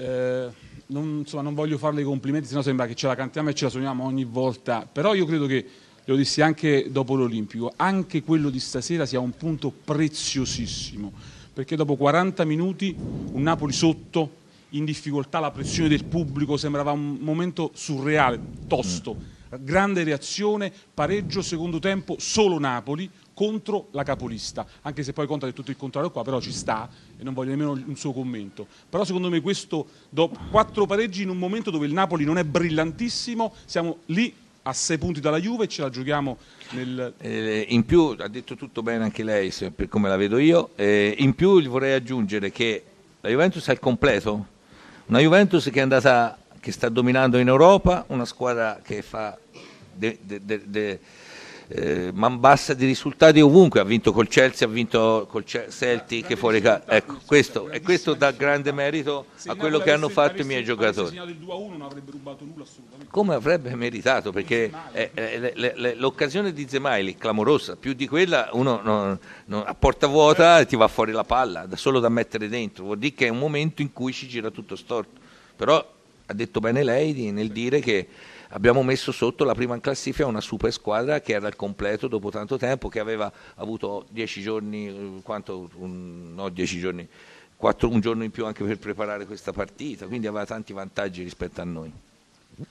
Eh, non, insomma, non, voglio farle i complimenti, sennò sembra che ce la cantiamo e ce la suoniamo ogni volta, però io credo che, lo dissi anche dopo l'Olimpico, anche quello di stasera sia un punto preziosissimo, perché dopo 40 minuti un Napoli sotto, in difficoltà, la pressione del pubblico sembrava un momento surreale, tosto. Mm grande reazione, pareggio, secondo tempo solo Napoli contro la capolista, anche se poi conta che è tutto il contrario qua, però ci sta e non voglio nemmeno un suo commento. Però secondo me questo, dopo quattro pareggi in un momento dove il Napoli non è brillantissimo, siamo lì a sei punti dalla Juve e ce la giochiamo nel... Eh, in più, ha detto tutto bene anche lei, se, per come la vedo io, eh, in più vorrei aggiungere che la Juventus è al completo, una Juventus che è andata che sta dominando in Europa, una squadra che fa de, de, de, eh, man bassa di risultati ovunque, ha vinto col Chelsea, ha vinto col Celtic fuori casa. Ecco, questo, e questo dà grande merito a quello che hanno fatto i miei giocatori. Il 2 1 non avrebbe rubato nulla assolutamente. Come avrebbe meritato, perché l'occasione di Zemaili clamorosa, più di quella uno non, non, a porta vuota e certo. ti va fuori la palla, da solo da mettere dentro, vuol dire che è un momento in cui ci gira tutto storto. Però ha detto bene lei nel dire che abbiamo messo sotto la prima in classifica una super squadra che era al completo dopo tanto tempo, che aveva avuto 10 giorni, eh, quanto, un, no 10 giorni, 4, un giorno in più anche per preparare questa partita, quindi aveva tanti vantaggi rispetto a noi.